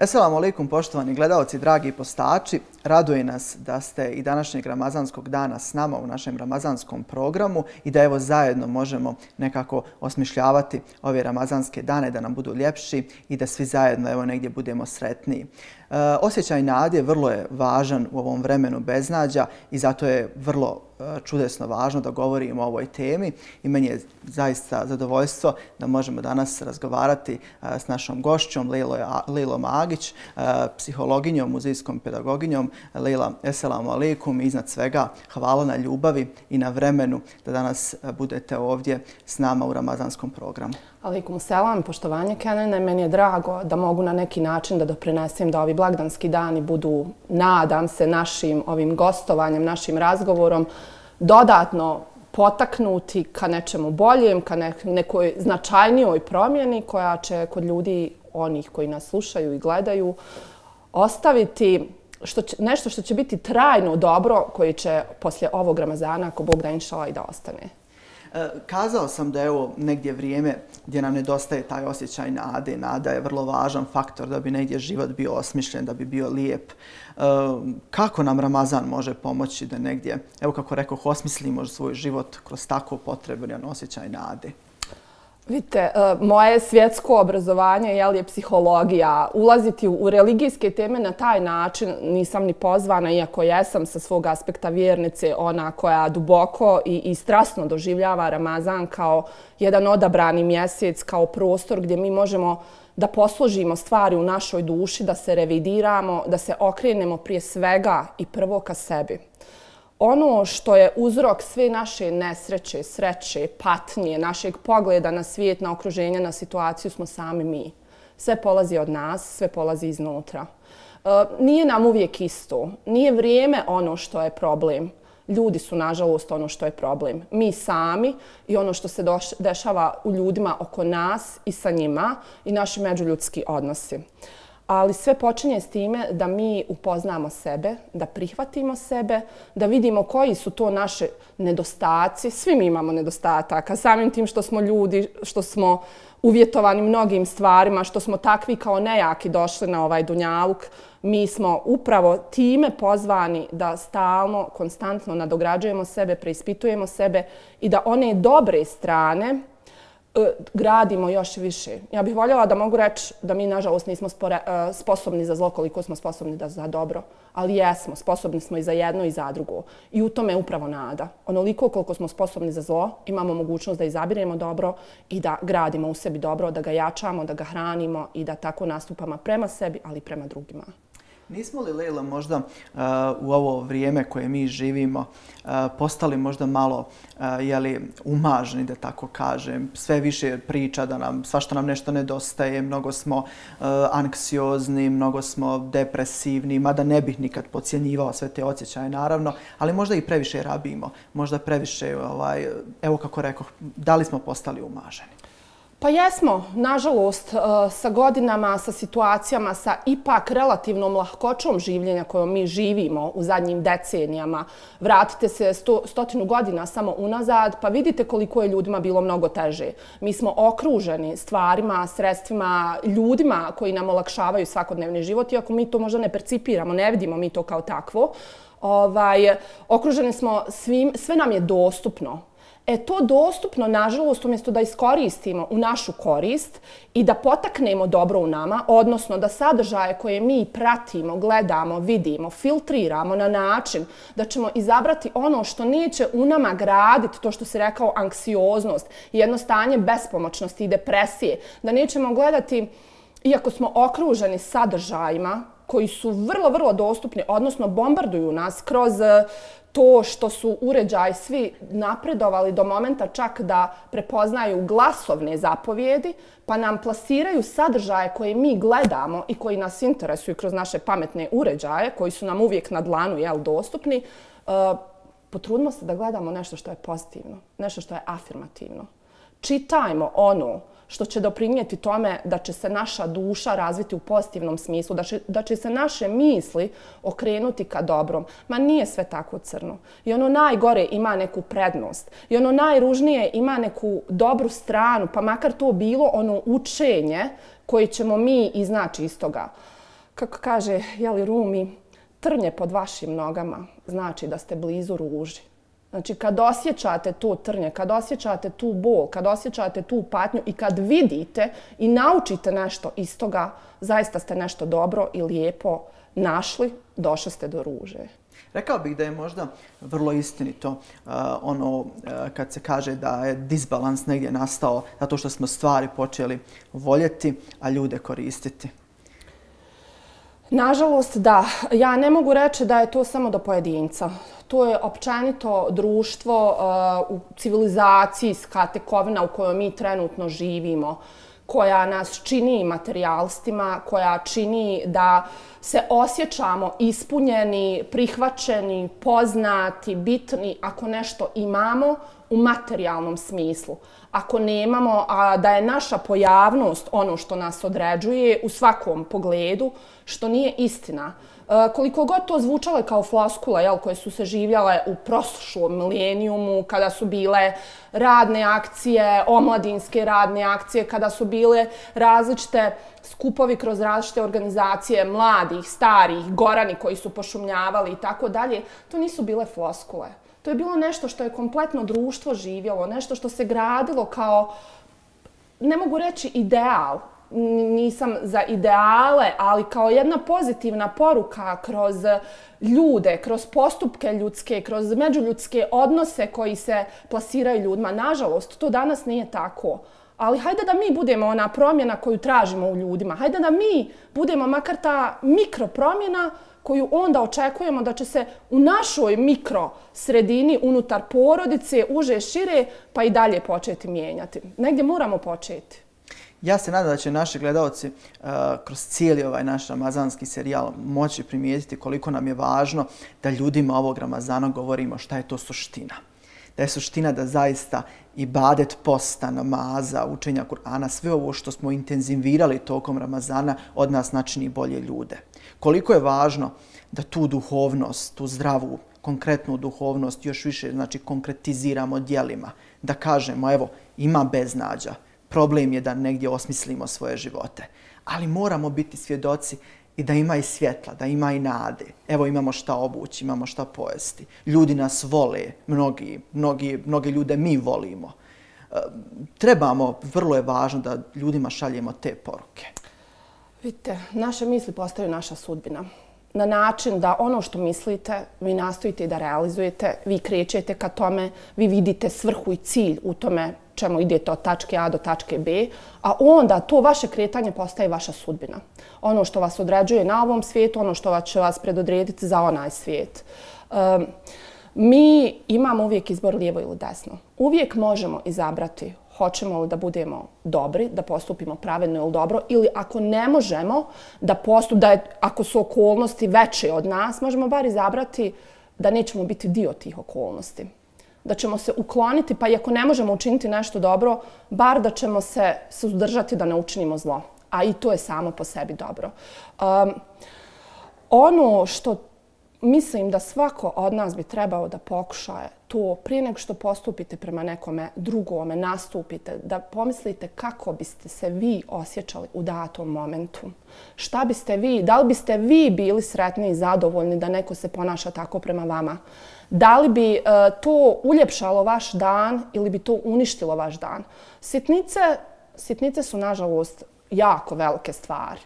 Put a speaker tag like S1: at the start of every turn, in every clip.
S1: Assalamu alaikum poštovani gledalci, dragi postači. Raduje nas da ste i današnjeg ramazanskog dana s nama u našem ramazanskom programu i da evo zajedno možemo nekako osmišljavati ove ramazanske dane, da nam budu ljepši i da svi zajedno evo negdje budemo sretniji. E, osjećaj nadje vrlo je važan u ovom vremenu beznadja i zato je vrlo E, čudesno važno da govorimo o ovoj temi i meni je zaista zadovoljstvo da možemo danas razgovarati e, s našom gošćom Lilo Magić, e, psihologinjom, muzejskom pedagoginjom. Lila, eselamu alikum i iznad svega hvala na ljubavi i na vremenu da danas budete ovdje s nama u ramazanskom programu.
S2: Alikum selam, poštovanje Kenene. Meni je drago da mogu na neki način da doprinesem da ovi blagdanski dani budu, nadam se, našim ovim gostovanjem, našim razgovorom, dodatno potaknuti ka nečemu boljem, ka nekoj značajnijoj promjeni koja će kod ljudi, onih koji nas slušaju i gledaju, ostaviti što nešto što će biti trajno dobro koji će poslije ovog Ramazana, ako Bog da inšala i da ostane.
S1: E, kazao sam da je ovo negdje vrijeme gdje nam nedostaje taj osjećaj nade. Nada je vrlo važan faktor da bi negdje život bio osmišljen, da bi bio lijep. E, kako nam Ramazan može pomoći da negdje, evo kako rekao, osmislimo svoj život kroz tako potrebni osjećaj nade?
S2: Vidite, e, moje svjetsko obrazovanje je, je psihologija. Ulaziti u religijske teme na taj način nisam ni pozvana, iako jesam sa svog aspekta vjernice, ona koja duboko i, i strasno doživljava Ramazan kao jedan odabrani mjesec, kao prostor gdje mi možemo da posložimo stvari u našoj duši, da se revidiramo, da se okrenemo prije svega i prvo ka sebi ono što je uzrok sve naše nesreće, sreće, patnje, našeg pogleda na svijet, na okruženje, na situaciju smo sami mi. Sve polazi od nas, sve polazi iznutra. E, nije nam uvijek isto. Nije vrijeme ono što je problem. Ljudi su, nažalost, ono što je problem. Mi sami i ono što se dešava u ljudima oko nas i sa njima i naši međuljudski odnosi ali sve počinje s time da mi upoznamo sebe, da prihvatimo sebe, da vidimo koji su to naše nedostaci. Svi mi imamo nedostataka, samim tim što smo ljudi, što smo uvjetovani mnogim stvarima, što smo takvi kao nejaki došli na ovaj dunjavuk. Mi smo upravo time pozvani da stalno, konstantno nadograđujemo sebe, preispitujemo sebe i da one dobre strane, E, gradimo još više. Ja bih voljela da mogu reći da mi, nažalost, nismo e, sposobni za zlo koliko smo sposobni da za dobro. Ali jesmo, sposobni smo i za jedno i za drugo. I u tome je upravo nada. Onoliko koliko smo sposobni za zlo, imamo mogućnost da izabiremo dobro i da gradimo u sebi dobro, da ga jačamo, da ga hranimo i da tako nastupamo prema sebi, ali prema drugima.
S1: Nismo li, Lejla, možda u ovo vrijeme koje mi živimo postali možda malo uh, jeli, umažni, da tako kažem? Sve više priča da nam, svašta nam nešto nedostaje, mnogo smo anksiozni, mnogo smo depresivni, mada ne bih nikad pocijenjivao sve te osjećaje, naravno, ali možda i previše rabimo, možda previše, ovaj, evo kako rekao, da li smo postali umaženi?
S2: Pa jesmo, nažalost, e, sa godinama, sa situacijama, sa ipak relativnom lahkoćom življenja kojom mi živimo u zadnjim decenijama. Vratite se sto, stotinu godina samo unazad, pa vidite koliko je ljudima bilo mnogo teže. Mi smo okruženi stvarima, sredstvima, ljudima koji nam olakšavaju svakodnevni život, iako mi to možda ne percipiramo, ne vidimo mi to kao takvo. Ovaj, okruženi smo svim, sve nam je dostupno, E to dostupno, nažalost, umjesto da iskoristimo u našu korist i da potaknemo dobro u nama, odnosno da sadržaje koje mi pratimo, gledamo, vidimo, filtriramo na način da ćemo izabrati ono što neće u nama graditi, to što se rekao anksioznost, jedno stanje bespomoćnosti i depresije, da nećemo gledati, iako smo okruženi sadržajima koji su vrlo, vrlo dostupni, odnosno bombarduju nas kroz eh, to što su uređaj svi napredovali do momenta čak da prepoznaju glasovne zapovjedi, pa nam plasiraju sadržaje koje mi gledamo i koji nas interesuju kroz naše pametne uređaje, koji su nam uvijek na dlanu jel, dostupni, eh, potrudimo se da gledamo nešto što je pozitivno, nešto što je afirmativno. Čitajmo ono što će doprinijeti tome da će se naša duša razviti u pozitivnom smislu, da će, da će se naše misli okrenuti ka dobrom. Ma nije sve tako crno. I ono najgore ima neku prednost. I ono najružnije ima neku dobru stranu, pa makar to bilo ono učenje koje ćemo mi iznaći iz toga. Kako kaže, jeli Rumi, trnje pod vašim nogama znači da ste blizu ruži. Znači, kad osjećate to trnje, kad osjećate tu bol, kad osjećate tu patnju i kad vidite i naučite nešto iz toga, zaista ste nešto dobro i lijepo našli, došli ste do ruže.
S1: Rekao bih da je možda vrlo istinito uh, ono uh, kad se kaže da je disbalans negdje nastao zato što smo stvari počeli voljeti, a ljude koristiti.
S2: Nažalost, da. Ja ne mogu reći da je to samo do pojedinca. To je općenito društvo uh, u civilizaciji, skate u kojoj mi trenutno živimo koja nas čini materialistima, koja čini da se osjećamo ispunjeni, prihvaćeni, poznati, bitni ako nešto imamo u materijalnom smislu. Ako nemamo, a da je naša pojavnost ono što nas određuje u svakom pogledu, što nije istina. E, koliko god to zvučalo kao floskule jel, koje su se živjale u prošlom milenijumu kada su bile radne akcije, omladinske radne akcije, kada su bile različite skupovi kroz različite organizacije mladih, starih, gorani koji su pošumljavali i tako dalje, to nisu bile floskule. To je bilo nešto što je kompletno društvo živjelo, nešto što se gradilo kao ne mogu reći ideal, nisam za ideale, ali kao jedna pozitivna poruka kroz ljude, kroz postupke ljudske, kroz međuljudske odnose koji se plasiraju ljudima. Nažalost, to danas nije tako. Ali hajde da mi budemo ona promjena koju tražimo u ljudima. Hajde da mi budemo makar ta mikro promjena koju onda očekujemo da će se u našoj mikro sredini unutar porodice uže šire pa i dalje početi mijenjati. Negdje moramo početi.
S1: Ja se nadam da će naši gledalci uh, kroz cijeli ovaj naš ramazanski serijal moći primijetiti koliko nam je važno da ljudima ovog ramazana govorimo šta je to suština. Da je suština da zaista i badet posta, namaza, učenja Kur'ana, sve ovo što smo intenzivirali tokom ramazana od nas načini bolje ljude. Koliko je važno da tu duhovnost, tu zdravu, konkretnu duhovnost još više znači konkretiziramo dijelima. Da kažemo, evo, ima beznađa, problem je da negdje osmislimo svoje živote. Ali moramo biti svjedoci i da ima i svjetla, da ima i nade. Evo imamo šta obući, imamo šta pojesti. Ljudi nas vole, mnogi, mnogi, mnogi ljude mi volimo. E, trebamo, vrlo je važno da ljudima šaljemo te poruke.
S2: Vidite, naše misli postaju naša sudbina. Na način da ono što mislite, vi nastojite da realizujete, vi krećete ka tome, vi vidite svrhu i cilj u tome čemu idete od tačke A do tačke B, a onda to vaše kretanje postaje vaša sudbina. Ono što vas određuje na ovom svijetu, ono što će vas predodrediti za onaj svijet. mi imamo uvijek izbor lijevo ili desno. Uvijek možemo izabrati hoćemo li da budemo dobri, da postupimo pravedno ili dobro, ili ako ne možemo da postup, da je, ako su okolnosti veće od nas, možemo bar izabrati da nećemo biti dio tih okolnosti da ćemo se ukloniti, pa i ako ne možemo učiniti nešto dobro, bar da ćemo se suzdržati da ne učinimo zlo. A i to je samo po sebi dobro. Um, ono što mislim da svako od nas bi trebao da pokuša to prije nego što postupite prema nekome drugome, nastupite, da pomislite kako biste se vi osjećali u datom momentu. Šta biste vi, da li biste vi bili sretni i zadovoljni da neko se ponaša tako prema vama? Da li bi e, to uljepšalo vaš dan ili bi to uništilo vaš dan? Sitnice, sitnice su, nažalost, jako velike stvari.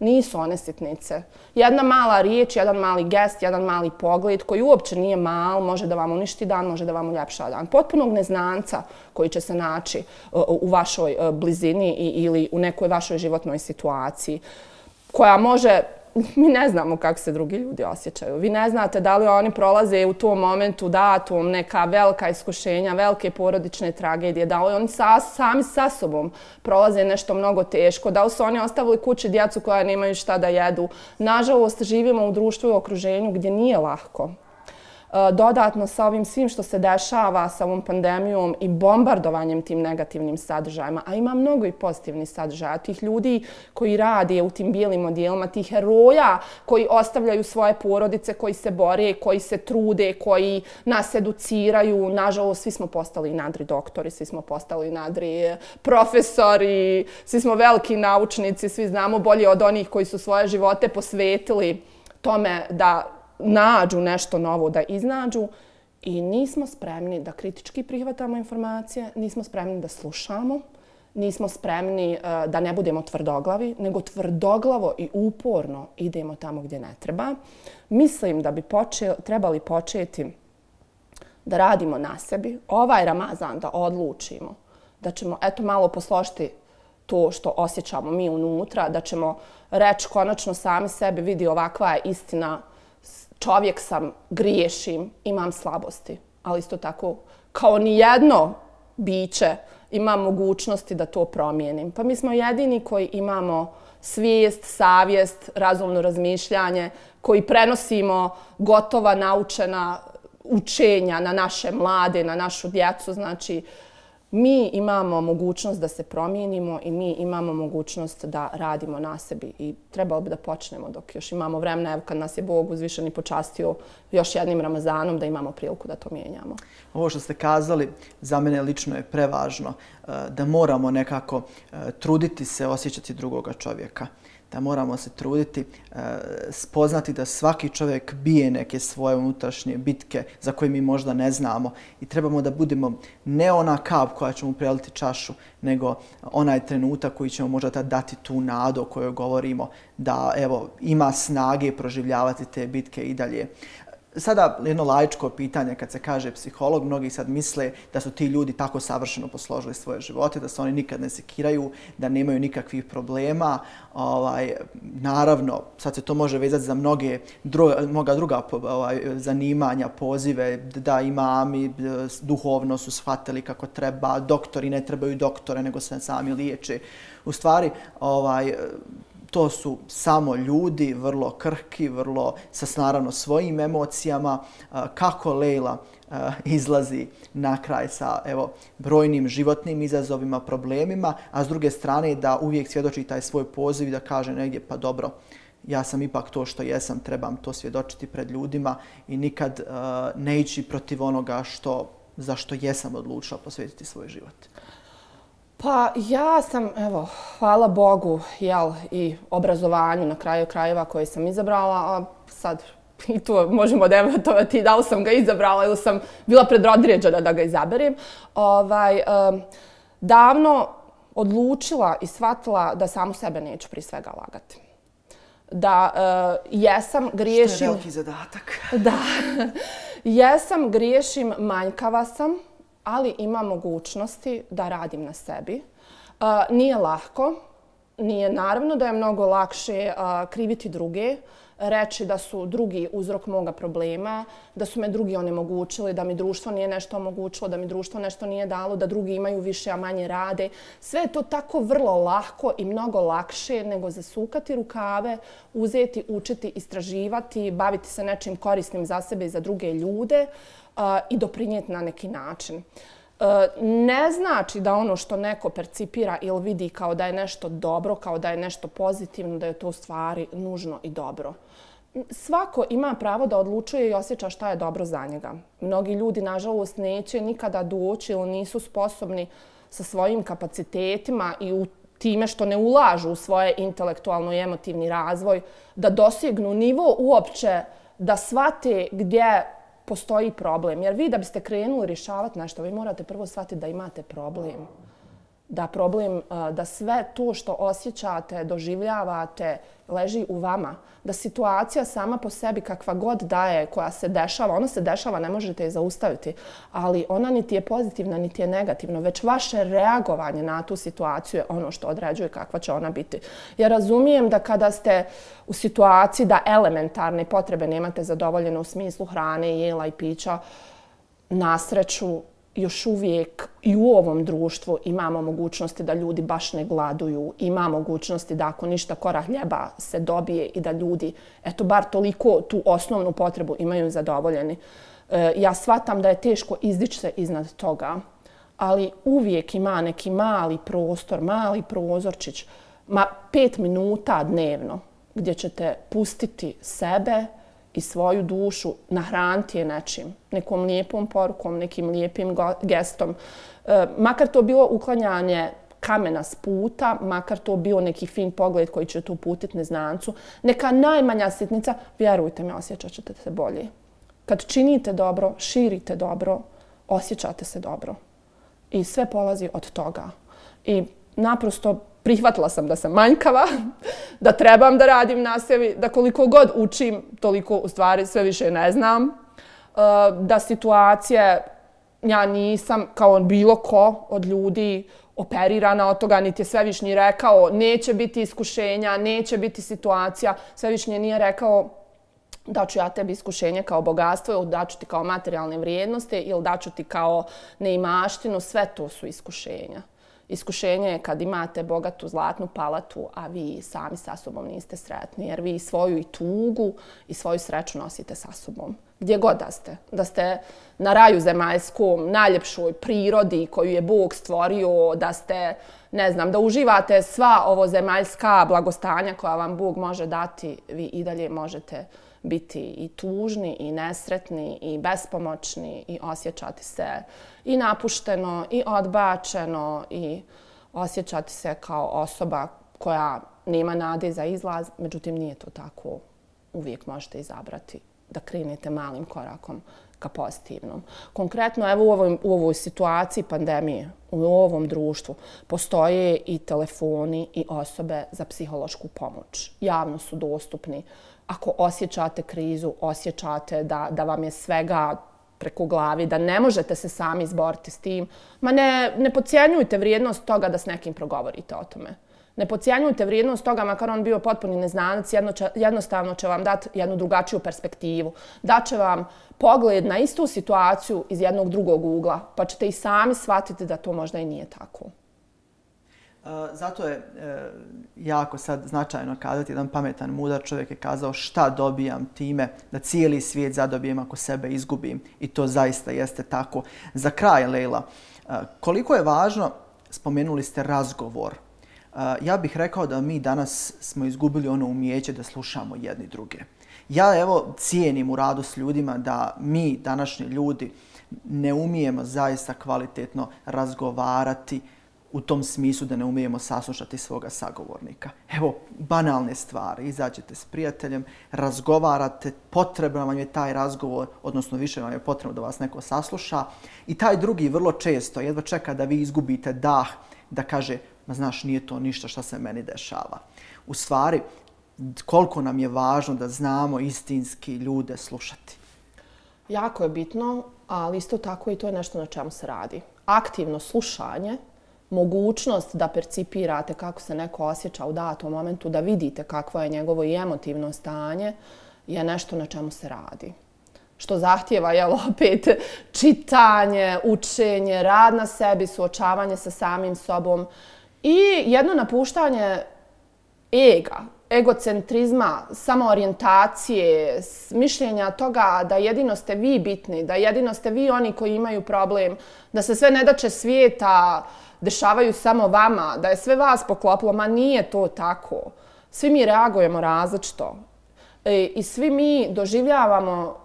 S2: Nisu one sitnice. Jedna mala riječ, jedan mali gest, jedan mali pogled koji uopće nije mal, može da vam uništi dan, može da vam uljepša dan. Potpunog neznanca koji će se naći e, u vašoj e, blizini ili u nekoj vašoj životnoj situaciji koja može mi ne znamo kako se drugi ljudi osjećaju. Vi ne znate da li oni prolaze u tom momentu datum neka velika iskušenja, velike porodične tragedije, da li oni sa, sami sa sobom prolaze nešto mnogo teško, da li su oni ostavili kući djecu koja nemaju šta da jedu. Nažalost, živimo u društvu i okruženju gdje nije lahko E, dodatno sa ovim svim što se dešava sa ovom pandemijom i bombardovanjem tim negativnim sadržajima, a ima mnogo i pozitivnih sadržaja, tih ljudi koji radi u tim bijelim odijelima, tih heroja koji ostavljaju svoje porodice, koji se bore, koji se trude, koji nas educiraju. Nažalost, svi smo postali nadri doktori, svi smo postali nadri profesori, svi smo veliki naučnici, svi znamo bolje od onih koji su svoje živote posvetili tome da nađu nešto novo da iznađu i nismo spremni da kritički prihvatamo informacije, nismo spremni da slušamo, nismo spremni uh, da ne budemo tvrdoglavi, nego tvrdoglavo i uporno idemo tamo gdje ne treba. Mislim da bi poče, trebali početi da radimo na sebi, ovaj Ramazan da odlučimo, da ćemo eto malo posložiti to što osjećamo mi unutra, da ćemo reći konačno sami sebi vidi ovakva je istina uh, čovjek sam, griješim, imam slabosti, ali isto tako kao ni jedno biće imam mogućnosti da to promijenim. Pa mi smo jedini koji imamo svijest, savjest, razumno razmišljanje, koji prenosimo gotova naučena učenja na naše mlade, na našu djecu. Znači, uh, mi imamo mogućnost da se promijenimo i mi imamo mogućnost da radimo na sebi i trebalo bi da počnemo dok još imamo vremena, evo kad nas je Bog uzvišen i počastio još jednim Ramazanom da imamo priliku da to mijenjamo.
S1: Ovo što ste kazali za mene lično je prevažno eh, da moramo nekako eh, truditi se osjećati drugoga čovjeka da moramo se truditi, eh, spoznati da svaki čovjek bije neke svoje unutrašnje bitke za koje mi možda ne znamo i trebamo da budemo ne ona kap koja će mu preliti čašu, nego onaj trenutak koji ćemo možda dati tu nadu o kojoj govorimo da evo, ima snage proživljavati te bitke i dalje. Sada jedno lajčko pitanje kad se kaže psiholog, mnogi sad misle da su ti ljudi tako savršeno posložili svoje živote, da se oni nikad ne sekiraju, da nemaju nikakvih problema. Ovaj, naravno, sad se to može vezati za mnoge druga, mnoga druga ovaj, zanimanja, pozive, da imami duhovno su shvatili kako treba, doktori ne trebaju doktore, nego se sami liječe. U stvari, ovaj, to su samo ljudi, vrlo krhki, vrlo sa naravno svojim emocijama. Kako Lejla izlazi na kraj sa evo, brojnim životnim izazovima, problemima, a s druge strane da uvijek svjedoči taj svoj poziv i da kaže negdje pa dobro, ja sam ipak to što jesam, trebam to svjedočiti pred ljudima i nikad ne ići protiv onoga što, za što jesam odlučila posvetiti svoj život.
S2: Pa ja sam, evo, hvala Bogu, jel, i obrazovanju na kraju krajeva koje sam izabrala, a sad i tu možemo debatovati da li sam ga izabrala ili sam bila predrodrijeđena da ga izaberem. Ovaj, um, davno odlučila i shvatila da samo sebe neću pri svega lagati. Da uh, jesam, griješim... Što je veliki
S1: zadatak.
S2: Da, jesam, griješim, manjkava sam ali ima mogućnosti da radim na sebi. E, nije lahko, nije naravno da je mnogo lakše e, kriviti druge, reći da su drugi uzrok moga problema, da su me drugi onemogućili, da mi društvo nije nešto omogućilo, da mi društvo nešto nije dalo, da drugi imaju više, a manje rade. Sve je to tako vrlo lahko i mnogo lakše nego zasukati rukave, uzeti, učiti, istraživati, baviti se nečim korisnim za sebe i za druge ljude i doprinijeti na neki način. E, ne znači da ono što neko percipira ili vidi kao da je nešto dobro, kao da je nešto pozitivno, da je to u stvari nužno i dobro. Svako ima pravo da odlučuje i osjeća šta je dobro za njega. Mnogi ljudi, nažalost, neće nikada doći ili nisu sposobni sa svojim kapacitetima i u time što ne ulažu u svoje intelektualno i emotivni razvoj, da dosignu nivo uopće da shvate gdje postoji problem. Jer vi da biste krenuli rješavati nešto, vi morate prvo shvatiti da imate problem da problem, e, da sve to što osjećate, doživljavate, leži u vama. Da situacija sama po sebi, kakva god da je, koja se dešava, ona se dešava, ne možete je zaustaviti. Ali ona niti je pozitivna, niti je negativna. Već vaše reagovanje na tu situaciju je ono što određuje kakva će ona biti. Ja razumijem da kada ste u situaciji da elementarne potrebe nemate zadovoljene u smislu hrane, jela i pića, nasreću, još uvijek i u ovom društvu imamo mogućnosti da ljudi baš ne gladuju, ima mogućnosti da ako ništa kora hljeba se dobije i da ljudi, eto, bar toliko tu osnovnu potrebu imaju zadovoljeni. E, ja shvatam da je teško izdići se iznad toga, ali uvijek ima neki mali prostor, mali prozorčić, ma pet minuta dnevno gdje ćete pustiti sebe, i svoju dušu nahraniti je nečim, nekom lijepom porukom, nekim lijepim gestom. E, makar to bilo uklanjanje kamena s puta, makar to bio neki fin pogled koji ćete uputiti neznancu, neka najmanja sitnica, vjerujte mi, osjećat ćete se bolje. Kad činite dobro, širite dobro, osjećate se dobro. I sve polazi od toga. I naprosto prihvatila sam da sam manjkava, da trebam da radim na sebi, da koliko god učim, toliko u stvari sve više ne znam, uh, da situacije, ja nisam kao on bilo ko od ljudi operirana od toga, niti je Svevišnji rekao neće biti iskušenja, neće biti situacija. Svevišnji nije rekao da ću ja tebi iskušenje kao bogatstvo, da ću ti kao materijalne vrijednosti ili da ću ti kao neimaštinu, sve to su iskušenja iskušenje je kad imate bogatu zlatnu palatu, a vi sami sa sobom niste sretni, jer vi svoju i tugu i svoju sreću nosite sa sobom. Gdje god da ste. Da ste na raju zemaljskom, najljepšoj prirodi koju je Bog stvorio, da ste, ne znam, da uživate sva ovo zemaljska blagostanja koja vam Bog može dati, vi i dalje možete biti i tužni i nesretni i bespomoćni i osjećati se i napušteno i odbačeno i osjećati se kao osoba koja nema nade za izlaz. Međutim, nije to tako. Uvijek možete izabrati da krenete malim korakom ka pozitivnom. Konkretno, evo u ovoj, u ovoj situaciji pandemije, u ovom društvu, postoje i telefoni i osobe za psihološku pomoć. Javno su dostupni ako osjećate krizu, osjećate da, da vam je svega preko glavi, da ne možete se sami izboriti s tim, ma ne, ne pocijenjujte vrijednost toga da s nekim progovorite o tome. Ne pocijenjujte vrijednost toga, makar on bio potpuni neznanac, jedno će, jednostavno će vam dati jednu drugačiju perspektivu. Daće vam pogled na istu situaciju iz jednog drugog ugla, pa ćete i sami shvatiti da to možda i nije tako
S1: zato je e, jako sad značajno kazati, jedan pametan, mudar čovjek je kazao šta dobijam time da cijeli svijet zadobijem ako sebe izgubim. I to zaista jeste tako. Za kraj, Leila, e, koliko je važno, spomenuli ste razgovor. E, ja bih rekao da mi danas smo izgubili ono umijeće da slušamo jedni druge. Ja evo cijenim u radu s ljudima da mi, današnji ljudi, ne umijemo zaista kvalitetno razgovarati, u tom smislu da ne umijemo saslušati svoga sagovornika. Evo, banalne stvari. Izađete s prijateljem, razgovarate, potrebno vam je taj razgovor, odnosno više vam je potrebno da vas neko sasluša. I taj drugi vrlo često jedva čeka da vi izgubite dah, da kaže, ma znaš, nije to ništa što se meni dešava. U stvari, koliko nam je važno da znamo istinski ljude slušati?
S2: Jako je bitno, ali isto tako i to je nešto na čemu se radi. Aktivno slušanje mogućnost da percipirate kako se neko osjeća u datom momentu, da vidite kakvo je njegovo i emotivno stanje, je nešto na čemu se radi. Što zahtjeva, jel, opet, čitanje, učenje, rad na sebi, suočavanje sa samim sobom i jedno napuštanje ega, egocentrizma, samoorijentacije, mišljenja toga da jedino ste vi bitni, da jedino ste vi oni koji imaju problem, da se sve nedače svijeta, uh, dešavaju samo vama, da je sve vas poklopilo, ma nije to tako. Svi mi reagujemo različito e, i svi mi doživljavamo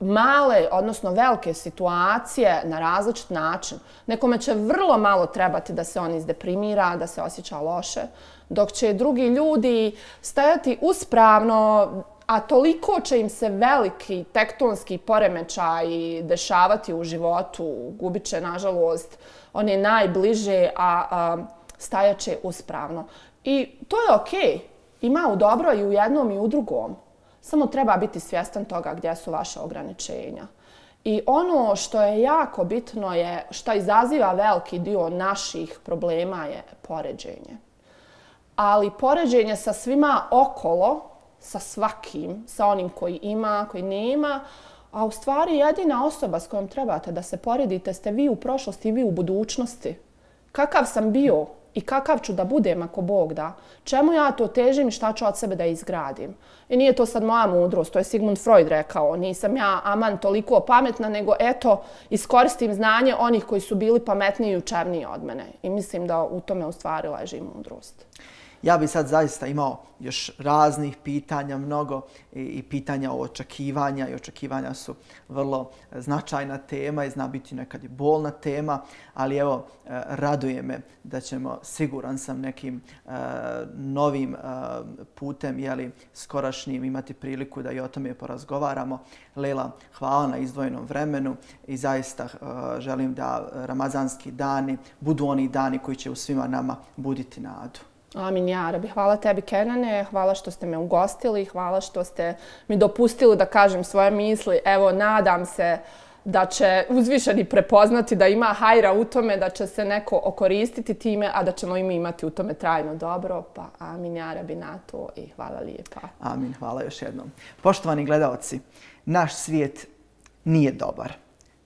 S2: male, odnosno velike situacije na različit način. Nekome će vrlo malo trebati da se on izdeprimira, da se osjeća loše, dok će drugi ljudi stajati uspravno, a toliko će im se veliki tektonski poremećaj dešavati u životu, gubit će, nažalost, one najbliže, a, a stajaće uspravno. I to je okej. Okay. Ima u dobro i u jednom i u drugom. Samo treba biti svjestan toga gdje su vaše ograničenja. I ono što je jako bitno je, što izaziva veliki dio naših problema je poređenje. Ali poređenje sa svima okolo, sa svakim, sa onim koji ima, koji nema, a u stvari jedina osoba s kojom trebate da se poredite ste vi u prošlosti i vi u budućnosti. Kakav sam bio i kakav ću da budem ako Bog da? Čemu ja to težim i šta ću od sebe da izgradim? I nije to sad moja mudrost, to je Sigmund Freud rekao. Nisam ja aman toliko pametna, nego eto, iskoristim znanje onih koji su bili pametniji i učerniji od mene. I mislim da u tome u stvari leži mudrost.
S1: Ja bi sad zaista imao još raznih pitanja, mnogo i, pitanja o očekivanja i očekivanja su vrlo značajna tema i zna biti nekad i bolna tema, ali evo, e, raduje me da ćemo, siguran sam, nekim e, novim uh, putem, jeli, skorašnjim imati priliku da i o tome porazgovaramo. Lela, hvala na izdvojenom vremenu i zaista želim da ramazanski dani budu oni dani koji će u svima nama buditi nadu.
S2: Amin, Jarabi. Hvala tebi, Kenane. Hvala što ste me ugostili. Hvala što ste mi dopustili da kažem svoje misli. Evo, nadam se da će uzvišeni prepoznati da ima hajra u tome, da će se neko okoristiti time, a da ćemo im imati u tome trajno dobro. Pa amin, Jarabi, na to i hvala lijepa.
S1: Amin, hvala još jednom. Poštovani gledalci, naš svijet nije dobar.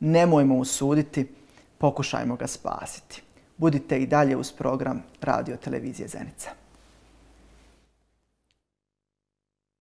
S1: Nemojmo usuditi, pokušajmo ga spasiti. Budite i dalje uz program Radio Televizije Zenica.